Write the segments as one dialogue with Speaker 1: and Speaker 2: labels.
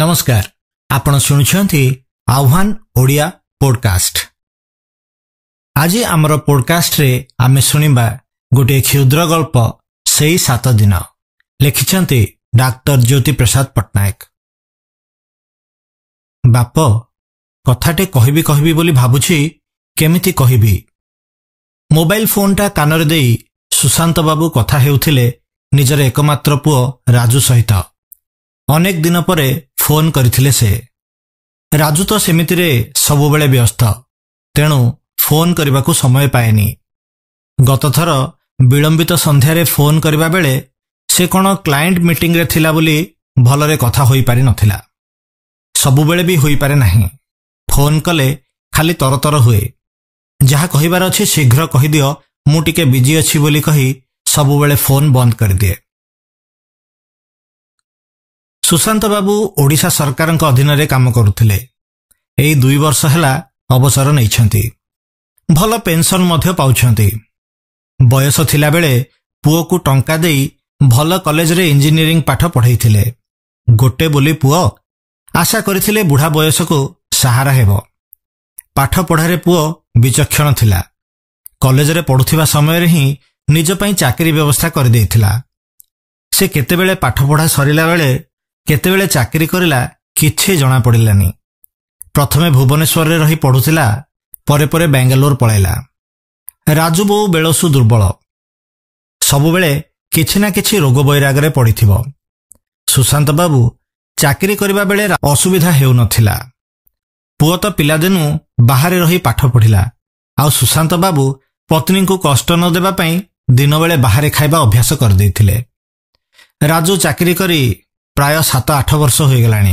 Speaker 1: ନମସ୍କାର ଆପଣ ଶୁଣୁଛନ୍ତି ଆହ୍ୱାନ ଓଡ଼ିଆ ପୋଡ଼କାଷ୍ଟ ଆଜି ଆମର ପୋଡ଼କାଷ୍ଟରେ ଆମେ ଶୁଣିବା ଗୋଟିଏ କ୍ଷୁଦ୍ର ଗଳ୍ପ ସେଇ ସାତ ଦିନ ଲେଖିଛନ୍ତି ଡାକ୍ତର ଜ୍ୟୋତି ପ୍ରସାଦ ପଟ୍ଟନାୟକ ବାପ କଥାଟେ କହିବି କହିବି ବୋଲି ଭାବୁଛି କେମିତି କହିବି ମୋବାଇଲ ଫୋନ୍ଟା କାନରେ ଦେଇ ସୁଶାନ୍ତ ବାବୁ କଥା ହେଉଥିଲେ ନିଜର ଏକମାତ୍ର ପୁଅ ରାଜୁ ସହିତ ଅନେକ ଦିନ ପରେ ଫୋନ୍ କରିଥିଲେ ସେ ରାଜୁ ତ ସେମିତିରେ ସବୁବେଳେ ବ୍ୟସ୍ତ ତେଣୁ ଫୋନ୍ କରିବାକୁ ସମୟ ପାଏନି ଗତଥର ବିଳମ୍ବିତ ସନ୍ଧ୍ୟାରେ ଫୋନ୍ କରିବା ବେଳେ ସେ କ'ଣ କ୍ଲାଏଣ୍ଟ ମିଟିଂରେ ଥିଲା ବୋଲି ଭଲରେ କଥା ହୋଇପାରିନଥିଲା ସବୁବେଳେ ବି ହୋଇପାରେ ନାହିଁ ଫୋନ୍ କଲେ ଖାଲି ତରତର ହୁଏ ଯାହା କହିବାର ଅଛି ଶୀଘ୍ର କହିଦିଅ ମୁଁ ଟିକେ ବିଜି ଅଛି ବୋଲି କହି ସବୁବେଳେ ଫୋନ୍ ବନ୍ଦ କରିଦିଏ ସୁଶାନ୍ତ ବାବୁ ଓଡ଼ିଶା ସରକାରଙ୍କ ଅଧୀନରେ କାମ କରୁଥିଲେ ଏହି ଦୁଇ ବର୍ଷ ହେଲା ଅବସର ନେଇଛନ୍ତି ଭଲ ପେନ୍ସନ୍ ମଧ୍ୟ ପାଉଛନ୍ତି ବୟସ ଥିଲାବେଳେ ପୁଅକୁ ଟଙ୍କା ଦେଇ ଭଲ କଲେଜରେ ଇଞ୍ଜିନିୟରିଂ ପାଠ ପଢ଼ାଇଥିଲେ ଗୋଟେ ବୋଲି ପୁଅ ଆଶା କରିଥିଲେ ବୁଢ଼ା ବୟସକୁ ସାହାରା ହେବ ପାଠପଢ଼ାରେ ପୁଅ ବିଚକ୍ଷଣ ଥିଲା କଲେଜରେ ପଢ଼ୁଥିବା ସମୟରେ ହିଁ ନିଜ ପାଇଁ ଚାକିରି ବ୍ୟବସ୍ଥା କରିଦେଇଥିଲା ସେ କେତେବେଳେ ପାଠପଢ଼ା ସରିଲା ବେଳେ କେତେବେଳେ ଚାକିରି କରିଲା କିଛି ଜଣାପଡ଼ିଲାନି ପ୍ରଥମେ ଭୁବନେଶ୍ୱରରେ ରହି ପଢ଼ୁଥିଲା ପରେ ପରେ ବାଙ୍ଗାଲୋର ପଳାଇଲା ରାଜୁ ବୋଉ ବେଳସୁ ଦୁର୍ବଳ ସବୁବେଳେ କିଛି ନା କିଛି ରୋଗ ବୈରାଗରେ ପଡ଼ିଥିବ ସୁଶାନ୍ତ ବାବୁ ଚାକିରି କରିବା ବେଳେ ଅସୁବିଧା ହେଉନଥିଲା ପୁଅ ତ ପିଲାଦିନୁ ବାହାରେ ରହି ପାଠ ପଢ଼ିଲା ଆଉ ସୁଶାନ୍ତ ବାବୁ ପତ୍ନୀଙ୍କୁ କଷ୍ଟ ନ ଦେବା ପାଇଁ ଦିନବେଳେ ବାହାରେ ଖାଇବା ଅଭ୍ୟାସ କରିଦେଇଥିଲେ ରାଜୁ ଚାକିରି କରି ପ୍ରାୟ ସାତ ଆଠ ବର୍ଷ ହୋଇଗଲାଣି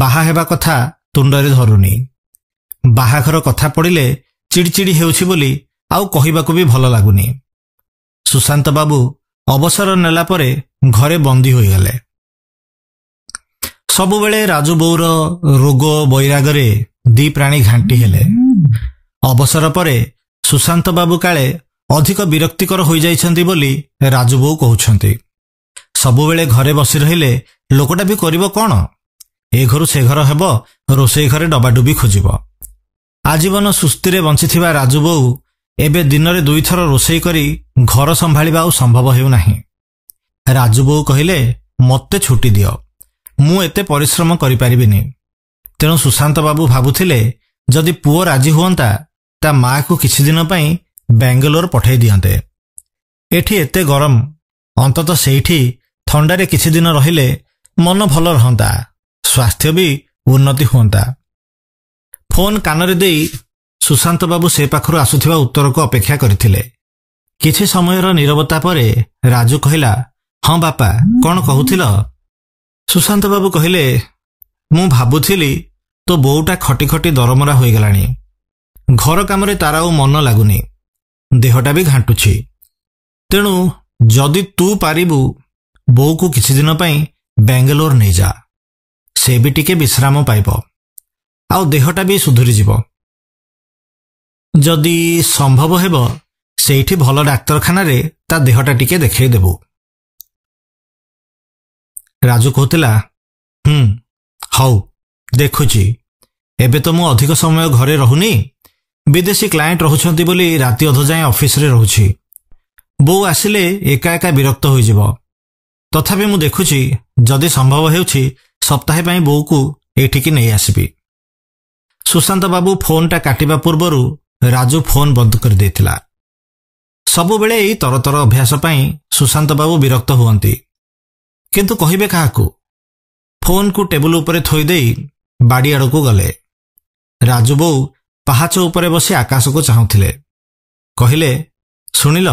Speaker 1: ବାହା ହେବା କଥା ତୁଣ୍ଡରେ ଧରୁନି ବାହାଘର କଥା ପଡ଼ିଲେ ଚିଡ଼ି ଚିଡ଼ି ହେଉଛି ବୋଲି ଆଉ କହିବାକୁ ବି ଭଲ ଲାଗୁନି ସୁଶାନ୍ତ ବାବୁ ଅବସର ନେଲା ପରେ ଘରେ ବନ୍ଦୀ ହୋଇଗଲେ ସବୁବେଳେ ରାଜୁ ବୋଉର ରୋଗ ବୈରାଗରେ ଦି ପ୍ରାଣୀ ଘାଣ୍ଟି ହେଲେ ଅବସର ପରେ ସୁଶାନ୍ତ ବାବୁ କାଳେ ଅଧିକ ବିରକ୍ତିକର ହୋଇଯାଇଛନ୍ତି ବୋଲି ରାଜୁ ବୋଉ କହୁଛନ୍ତି ସବୁବେଳେ ଘରେ ବସି ରହିଲେ ଲୋକଟା ବି କରିବ କ'ଣ ଏ ଘରୁ ସେ ଘର ହେବ ରୋଷେଇ ଘରେ ଡବାଡୁବି ଖୋଜିବ ଆଜୀବନ ସୁସ୍ଥିରେ ବଞ୍ଚିଥିବା ରାଜୁ ବୋଉ ଏବେ ଦିନରେ ଦୁଇଥର ରୋଷେଇ କରି ଘର ସମ୍ଭାଳିବା ଆଉ ସମ୍ଭବ ହେଉନାହିଁ ରାଜୁ ବୋଉ କହିଲେ ମୋତେ ଛୁଟି ଦିଅ ମୁଁ ଏତେ ପରିଶ୍ରମ କରିପାରିବିନି ତେଣୁ ସୁଶାନ୍ତ ବାବୁ ଭାବୁଥିଲେ ଯଦି ପୁଅ ରାଜି ହୁଅନ୍ତା ତା ମାକୁ ଦିନ ପାଇଁ ବାଙ୍ଗାଲୋର ପଠାଇ ଦିଅନ୍ତେ ଏଠି ଏତେ ଗରମ ଅନ୍ତତଃ ସେଇଠି ଥଣ୍ଡାରେ କିଛି ଦିନ ରହିଲେ ମନ ଭଲ ରହନ୍ତା ସ୍ୱାସ୍ଥ୍ୟ ବି ଉନ୍ନତି ହୁଅନ୍ତା ଫୋନ୍ କାନରେ ଦେଇ ସୁଶାନ୍ତ ବାବୁ ସେ ପାଖରୁ ଆସୁଥିବା ଉତ୍ତରକୁ ଅପେକ୍ଷା କରିଥିଲେ କିଛି ସମୟର ନିରବତା ପରେ ରାଜୁ କହିଲା ହଁ ବାପା କ'ଣ କହୁଥିଲ ସୁଶାନ୍ତ ବାବୁ କହିଲେ ମୁଁ ଭାବୁଥିଲି ତୋ ବୋଉଟା ଖଟି ଖଟି ଦରମରା ହୋଇଗଲାଣି ଘର କାମରେ ତାର ଆଉ ମନ ଲାଗୁନି ଦେହଟା ବି ଘାଣ୍ଟୁଛି ତେଣୁ ଯଦି ତୁ ପାରିବୁ ବୋଉକୁ କିଛିଦିନ ପାଇଁ ବେଙ୍ଗଲୋର ନେଇଯା ସେ ବି ଟିକେ ବିଶ୍ରାମ ପାଇବ ଆଉ ଦେହଟା ବି ସୁଧୁରିଯିବ ଯଦି ସମ୍ଭବ ହେବ ସେଇଠି ଭଲ ଡାକ୍ତରଖାନାରେ ତା ଦେହଟା ଟିକେ ଦେଖେଇଦେବୁ ରାଜୁ କହୁଥିଲା ହୁଁ ହଉ ଦେଖୁଛି ଏବେ ତ ମୁଁ ଅଧିକ ସମୟ ଘରେ ରହୁନି ବିଦେଶୀ କ୍ଲାଏଣ୍ଟ ରହୁଛନ୍ତି ବୋଲି ରାତି ଅଧ ଯାଏଁ ଅଫିସରେ ରହୁଛି ବୋଉ ଆସିଲେ ଏକା ଏକା ବିରକ୍ତ ହୋଇଯିବ ତଥାପି ମୁଁ ଦେଖୁଛି ଯଦି ସମ୍ଭବ ହେଉଛି ସପ୍ତାହେ ପାଇଁ ବୋଉକୁ ଏଠିକି ନେଇ ଆସିବି ସୁଶାନ୍ତ ବାବୁ ଫୋନ୍ଟା କାଟିବା ପୂର୍ବରୁ ରାଜୁ ଫୋନ୍ ବନ୍ଦ କରିଦେଇଥିଲା ସବୁବେଳେ ଏହି ତରତର ଅଭ୍ୟାସ ପାଇଁ ସୁଶାନ୍ତ ବାବୁ ବିରକ୍ତ ହୁଅନ୍ତି କିନ୍ତୁ କହିବେ କାହାକୁ ଫୋନ୍କୁ ଟେବୁଲ୍ ଉପରେ ଥୋଇଦେଇ ଆଡ଼କୁ ଗଲେ ରାଜୁ ବୋଉ ପାହାଚ ଉପରେ ବସି ଆକାଶକୁ ଚାହୁଁଥିଲେ କହିଲେ ଶୁଣିଲ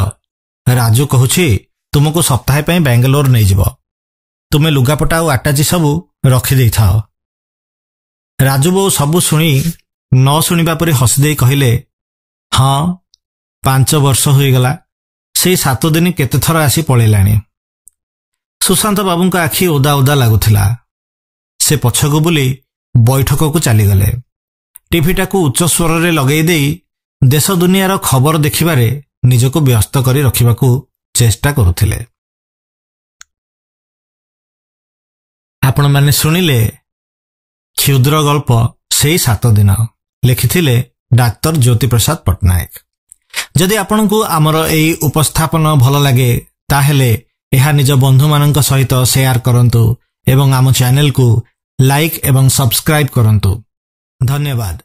Speaker 1: ରାଜୁ କହୁଛି ତୁମକୁ ସପ୍ତାହେ ପାଇଁ ବାଙ୍ଗାଲୋର ନେଇଯିବ ତୁମେ ଲୁଗାପଟା ଆଉ ଆଟାଚି ସବୁ ରଖିଦେଇଥାଅ ରାଜୁ ବୋଉ ସବୁ ଶୁଣି ନ ଶୁଣିବା ପରି ହସି ଦେଇ କହିଲେ ହଁ ପାଞ୍ଚ ବର୍ଷ ହୋଇଗଲା ସେଇ ସାତ ଦିନ କେତେଥର ଆସି ପଳେଇଲାଣି ସୁଶାନ୍ତ ବାବୁଙ୍କ ଆଖି ଓଦା ଓଦା ଲାଗୁଥିଲା ସେ ପଛକୁ ବୁଲି ବୈଠକକୁ ଚାଲିଗଲେ ଟିଭିଟାକୁ ଉଚ୍ଚ ସ୍ୱରରେ ଲଗେଇ ଦେଇ ଦେଶ ଦୁନିଆର ଖବର ଦେଖିବାରେ ନିଜକୁ ବ୍ୟସ୍ତ କରି ରଖିବାକୁ ଚେଷ୍ଟା କରୁଥିଲେ ଆପଣମାନେ ଶୁଣିଲେ କ୍ଷୁଦ୍ର ଗଳ୍ପ ସେଇ ସାତ ଦିନ ଲେଖିଥିଲେ ଡାକ୍ତର ଜ୍ୟୋତିପ୍ରସାଦ ପଟ୍ଟନାୟକ ଯଦି ଆପଣଙ୍କୁ ଆମର ଏହି ଉପସ୍ଥାପନ ଭଲ ଲାଗେ ତାହେଲେ ଏହା ନିଜ ବନ୍ଧୁମାନଙ୍କ ସହିତ ସେୟାର କରନ୍ତୁ ଏବଂ ଆମ ଚ୍ୟାନେଲକୁ ଲାଇକ୍ ଏବଂ ସବସ୍କ୍ରାଇବ୍ କରନ୍ତୁ ଧନ୍ୟବାଦ